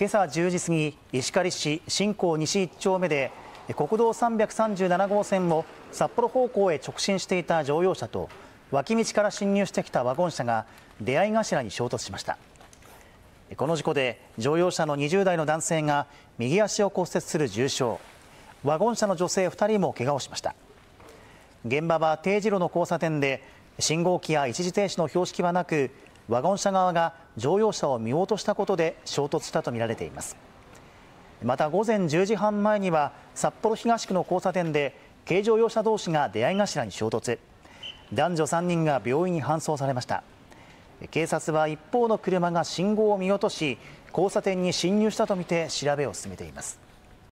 今朝10時過ぎ石狩市新港西1丁目で国道337号線を札幌方向へ直進していた乗用車と脇道から進入してきたワゴン車が出会い頭に衝突しましたこの事故で乗用車の20代の男性が右足を骨折する重傷ワゴン車の女性2人も怪我をしました現場は定時路の交差点で信号機や一時停止の標識はなくワゴン車側が乗用車を見落としたことで衝突したとみられていますまた午前10時半前には札幌東区の交差点で軽乗用車同士が出会い頭に衝突男女3人が病院に搬送されました警察は一方の車が信号を見落とし交差点に進入したとみて調べを進めています